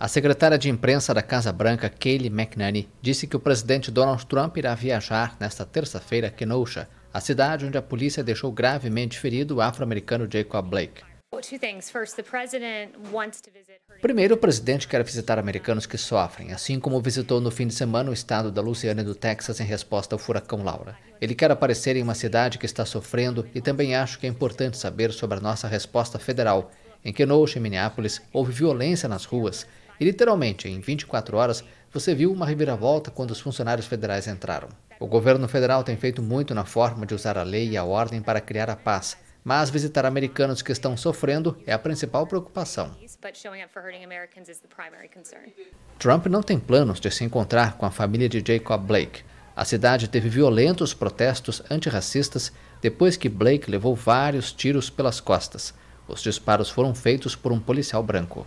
A secretária de imprensa da Casa Branca, Kayleigh McNally, disse que o presidente Donald Trump irá viajar nesta terça-feira a Kenosha, a cidade onde a polícia deixou gravemente ferido o afro-americano Jacob Blake. Primeiro, o presidente quer visitar americanos que sofrem, assim como visitou no fim de semana o estado da Louisiana e do Texas em resposta ao furacão Laura. Ele quer aparecer em uma cidade que está sofrendo e também acho que é importante saber sobre a nossa resposta federal. Em Kenosha e Minneapolis, houve violência nas ruas e literalmente, em 24 horas, você viu uma reviravolta quando os funcionários federais entraram. O governo federal tem feito muito na forma de usar a lei e a ordem para criar a paz, mas visitar americanos que estão sofrendo é a principal preocupação. Trump não tem planos de se encontrar com a família de Jacob Blake. A cidade teve violentos protestos antirracistas depois que Blake levou vários tiros pelas costas. Os disparos foram feitos por um policial branco.